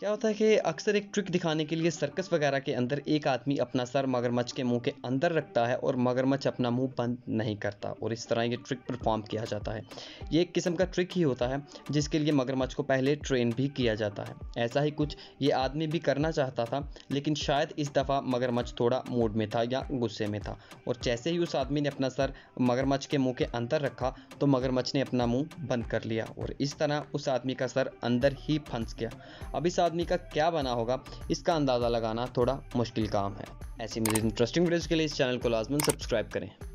क्या होता है कि अक्सर एक ट्रिक दिखाने के लिए सर्कस वगैरह के अंदर एक आदमी अपना सर मगरमच्छ के मुंह के अंदर रखता है और मगरमच्छ अपना मुंह बंद नहीं करता और इस तरह ये ट्रिक परफॉर्म किया जाता है ये एक किस्म का ट्रिक ही होता है जिसके लिए मगरमच्छ को पहले ट्रेन भी किया जाता है ऐसा ही कुछ ये आदमी भी करना चाहता था लेकिन शायद इस दफ़ा मगरमच्छ थोड़ा मूड में था या गुस्से में था और जैसे ही उस आदमी ने अपना सर मगरमच्छ के मुँह के अंदर रखा तो मगरमच्छ ने अपना मुँह बंद कर लिया और इस तरह उस आदमी का सर अंदर ही फंस गया अब इस आदमी का क्या बना होगा इसका अंदाज़ा लगाना थोड़ा मुश्किल काम है ऐसी मेरी इंटरेस्टिंग वीडियोज़ के लिए इस चैनल को लाजमन सब्सक्राइब करें